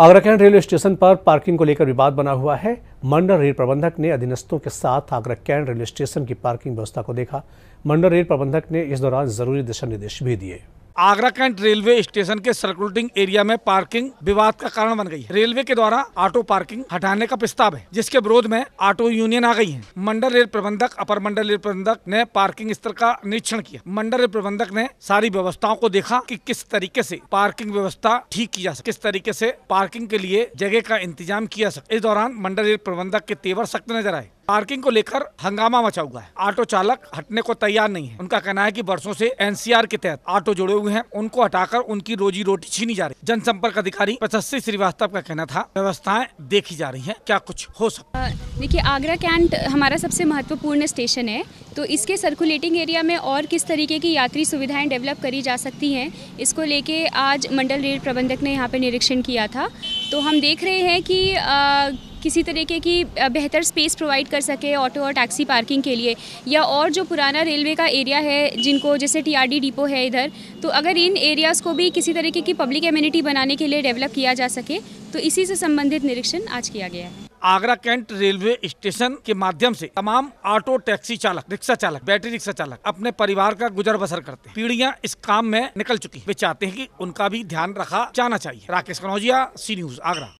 Agra cantt railway station पर parking को लेकर विवाद बना हुआ है मंडल रेल प्रबंधक ने अधीनस्थों के साथ आगरा कैंट रेलवे स्टेशन की पार्किंग व्यवस्था को देखा मंडल रेल प्रबंधक ने इस दौरान जरूरी दिशा निर्देश भी दिए आगरा कैंट रेलवे स्टेशन के सर्कुलटिंग एरिया में पार्किंग विवाद का कारण बन गई है रेलवे के द्वारा ऑटो पार्किंग हटाने का प्रस्ताव है जिसके विरोध में ऑटो यूनियन आ गई है मंडल रेल प्रबंधक अपर मंडल रेल प्रबंधक ने पार्किंग स्तर का निरीक्षण किया मंडल रेल प्रबंधक ने सारी व्यवस्थाओं को देखा कि किस तरीके ऐसी पार्किंग व्यवस्था ठीक की जा सके किस तरीके ऐसी पार्किंग के लिए जगह का इंतजाम किया सके इस दौरान मंडल रेल प्रबंधक के तेवर सख्त नजर आए पार्किंग को लेकर हंगामा मचा हुआ है ऑटो चालक हटने को तैयार नहीं है उनका कहना है कि बरसों से एनसीआर के तहत ऑटो जुड़े हुए हैं उनको हटाकर उनकी रोजी रोटी छीनी जा रही है जनसंपर्क अधिकारी प्रशस्ति श्रीवास्तव का कहना था व्यवस्थाएं देखी जा रही है क्या कुछ हो सकता देखिए आगरा कैंट हमारा सबसे महत्वपूर्ण स्टेशन है तो इसके सर्कुलेटिंग एरिया में और किस तरीके की यात्री सुविधाएं डेवलप करी जा सकती हैं इसको लेके आज मंडल रेल प्रबंधक ने यहाँ पे निरीक्षण किया था तो हम देख रहे हैं कि किसी तरीके की बेहतर स्पेस प्रोवाइड कर सके ऑटो और टैक्सी पार्किंग के लिए या और जो पुराना रेलवे का एरिया है जिनको जैसे टीआरडी डिपो है इधर तो अगर इन एरियाज़ को भी किसी तरीके की पब्लिक एम्यूनिटी बनाने के लिए डेवलप किया जा सके तो इसी से संबंधित निरीक्षण आज किया गया है आगरा कैंट रेलवे स्टेशन के माध्यम से तमाम ऑटो टैक्सी चालक रिक्शा चालक बैटरी रिक्शा चालक अपने परिवार का गुजर बसर करते हैं पीढ़ियां इस काम में निकल चुकी वे चाहते हैं कि उनका भी ध्यान रखा जाना चाहिए राकेश कनौजिया सी न्यूज आगरा